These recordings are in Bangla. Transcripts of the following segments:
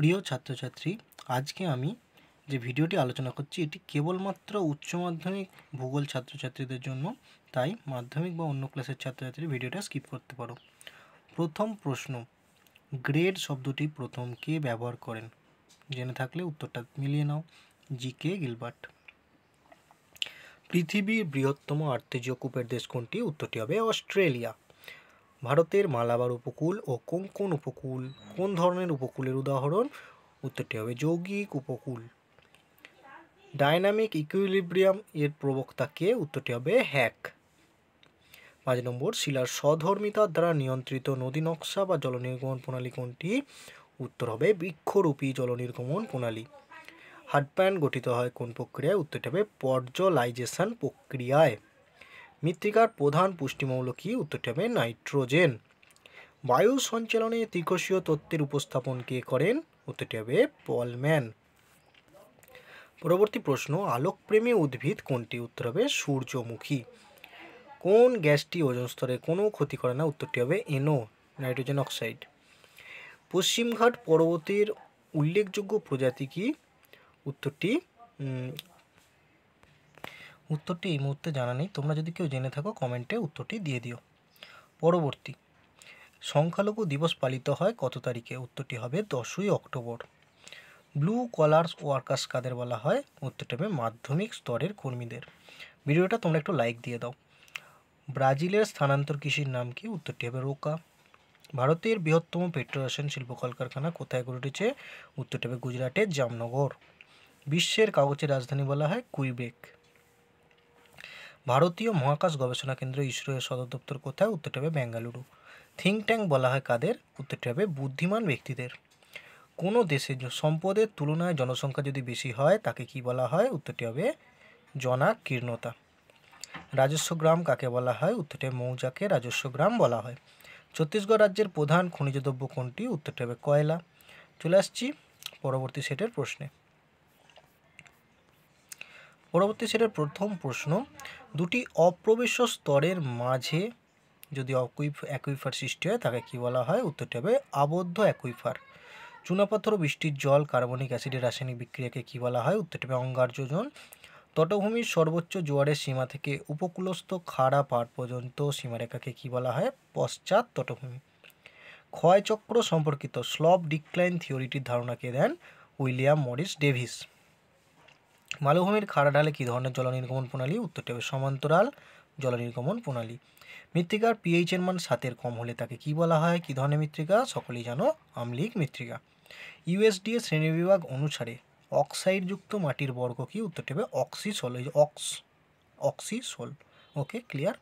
প্রিয় ছাত্রছাত্রী আজকে আমি যে ভিডিওটি আলোচনা করছি এটি কেবলমাত্র উচ্চ মাধ্যমিক ভূগোল ছাত্রছাত্রীদের জন্য তাই মাধ্যমিক বা অন্য ক্লাসের ছাত্রছাত্রী ভিডিওটা স্কিপ করতে পারো প্রথম প্রশ্ন গ্রেড শব্দটি প্রথম কে ব্যবহার করেন জেনে থাকলে উত্তরটা মিলিয়ে নাও জি কে গিলবার্ট পৃথিবীর বৃহত্তম আর্থিজীয় কূপের দেশ কোনটি উত্তরটি হবে অস্ট্রেলিয়া ভারতের মালাবার উপকূল ও কোঙ্কন উপকূল কোন ধরনের উপকূলের উদাহরণ উত্তরটি হবে যৌগিক উপকূল ডাইনামিক ইকুইলিব্রিয়াম এর প্রবক্তা কে উত্তরটি হবে হ্যাক পাঁচ নম্বর শিলার স্বধর্মিতার দ্বারা নিয়ন্ত্রিত নদী নকশা বা জলনির্গমন প্রণালী কোনটি উত্তর হবে বৃক্ষরূপী জলনির্গমন প্রণালী হার্ডপ্যান গঠিত হয় কোন প্রক্রিয়ায় উত্তরটি হবে পর্যলাইজেশন প্রক্রিয়ায় মৃত্তিকার প্রধান পুষ্টিমৌল কি উত্তরটি হবে নাইট্রোজেন বায়ু সঞ্চালনে ত্রিকোষীয় তত্ত্বের উপস্থাপন কে করেন উত্তরটি হবে পলম্যান পরবর্তী প্রশ্ন আলোকপ্রেমী উদ্ভিদ কোনটি উত্তর হবে সূর্যমুখী কোন গ্যাসটি ওজন স্তরে কোনো ক্ষতি করে না উত্তরটি হবে এনো নাইট্রোজেন অক্সাইড পশ্চিমঘাট পর্বতের উল্লেখযোগ্য প্রজাতি কি উত্তরটি উত্তরটি এই মুহূর্তে জানা নেই তোমরা যদি কেউ জেনে থাকো কমেন্টে উত্তরটি দিয়ে দিও পরবর্তী সংখ্যালঘু দিবস পালিত হয় কত তারিখে উত্তরটি হবে দশই অক্টোবর ব্লু কলার্স ওয়ার্কার্স কাদের বলা হয় উত্তরটি হবে মাধ্যমিক স্তরের কর্মীদের ভিডিওটা তোমরা একটু লাইক দিয়ে দাও ব্রাজিলের স্থানান্তর কৃষির নাম কি উত্তরটি হবে রোকা ভারতের বৃহত্তম পেট্রোরাসায়ন শিল্প কলকারখানা কোথায় গড়ে উঠেছে উত্তরটি হবে গুজরাটের জামনগর বিশ্বের কাগজের রাজধানী বলা হয় কুইবেক ভারতীয় মহাকাশ গবেষণা কেন্দ্র ইসরো এর সদর দপ্তর কোথায় উত্তরটি হবে বেঙ্গালুরু থিঙ্ক ট্যাঙ্ক বলা হয় কাদের উত্তরটি হবে বুদ্ধিমান ব্যক্তিদের কোনো দেশের সম্পদের তুলনায় জনসংখ্যা যদি বেশি হয় তাকে কি বলা হয় উত্তরটি হবে জনাকীর্ণতা রাজস্ব গ্রাম কাকে বলা হয় উত্তরটি মৌজাকে রাজস্ব গ্রাম বলা হয় ছত্তিশগড় রাজ্যের প্রধান খনিজ দ্রব্য কোনটি উত্তরটি হবে কয়লা চলে আসছি পরবর্তী সেটের প্রশ্নে পরবর্তী সেটার প্রথম প্রশ্ন দুটি অপ্রবেশ স্তরের মাঝে যদি অকুইফ অ্যাকুইফার সৃষ্টি হয় তাকে কী বলা হয় উত্তরটি হবে আবদ্ধ অ্যাকুইফার চুনাপাথর বৃষ্টির জল কার্বনিক অ্যাসিডের রাসায়নিক বিক্রিয়াকে কী বলা হয় উত্তরটি হবে অঙ্গার্যজন তটভূমির সর্বোচ্চ জোয়ারের সীমা থেকে উপকূলস্থ খাড়া পাড় পর্যন্ত সীমারেখাকে কী বলা হয় পশ্চাৎ তটভূমি ক্ষয়চক্র সম্পর্কিত স্লব ডিক্লাইন থিওরিটির ধারণাকে দেন উইলিয়াম মরিস ডেভিস মালভূমির খাড়া ঢালে কী ধরনের জল নির্গমন প্রণালী উত্তরটি হবে সমান্তরাল জল নির্গমন প্রণালী মৃত্তিকার পিএইচ এর মান সাতের কম হলে তাকে কি বলা হয় কী ধরনের মৃত্তিকা সকলেই জানো আমলিক মৃত্তিকা ইউএসডিএ শ্রেণীবিভাগ অনুসারে অক্সাইডযুক্ত মাটির বর্গ কি উত্তরটি হবে অক্সিসল এই যে অক্স oxisol okay clear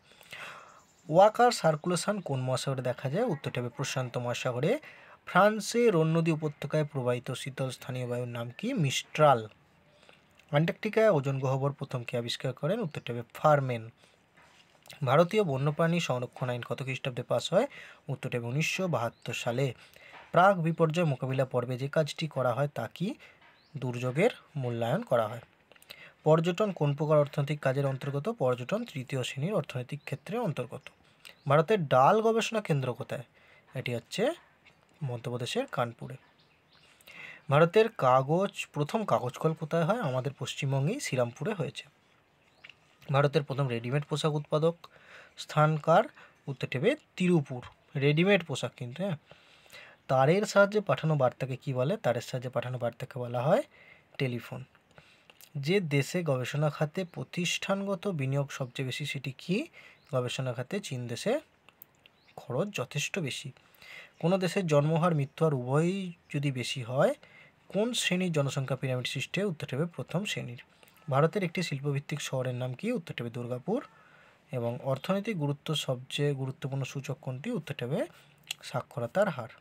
Walker circulation কোন মহাসাগরে দেখা যায় উত্তরটি হবে প্রশান্ত মহাসাগরে ফ্রান্সে রোন নদী উপত্যকায় প্রবাহিত শীতল স্থানীয় বায়ুর নাম কি মিস্ট্রাল অ্যান্টার্কটিকায় ওজন গহ্বর প্রথম কে আবিষ্কার করেন উত্তরটি হবে ফারমেন ভারতীয় বন্যপ্রাণী সংরক্ষণ আইন কত খ্রিস্টাব্দে পাস হয় উত্তরটি হবে উনিশশো বাহাত্তর সালে প্রাক বিপর্যয় মোকাবিলা পর্বে যে কাজটি করা হয় তা কি দুর্যোগের মূল্যায়ন করা হয় পর্যটন কোন প্রকার অর্থনৈতিক কাজের অন্তর্গত পর্যটন তৃতীয় শ্রেণীর অর্থনৈতিক ক্ষেত্রে অন্তর্গত ভারতের ডাল গবেষণা কেন্দ্র কোথায় এটি হচ্ছে মধ্যপ্রদেশের কানপুরে ভারতের কাগজ প্রথম কাগজ কল কোথায় হয় আমাদের পশ্চিমবঙ্গেই শ্রীরামপুরে হয়েছে ভারতের প্রথম রেডিমেড পোশাক উৎপাদক স্থানকার উত্তর টেবে তিরুপুর রেডিমেড পোশাক কিন্তু হ্যাঁ তারের সাহায্যে পাঠানো বার্তাকে কি বলে তারের সাহায্যে পাঠানো বার্তাকে বলা হয় টেলিফোন যে দেশে গবেষণা খাতে প্রতিষ্ঠানগত বিনিয়োগ সবচেয়ে বেশি সেটি কি গবেষণা খাতে চীন দেশে খরচ যথেষ্ট বেশি কোনো দেশের মৃত্যু মৃত্যুহার উভয়ই যদি বেশি হয় কোন শ্রেণীর জনসংখ্যা পিরামিড সৃষ্টি উত্তর হবে প্রথম শ্রেণীর ভারতের একটি শিল্পভিত্তিক শহরের নাম কি উত্তর হবে দুর্গাপুর এবং অর্থনৈতিক গুরুত্ব সবচেয়ে গুরুত্বপূর্ণ সূচক কোনটি উত্তর হবে সাক্ষরতার হার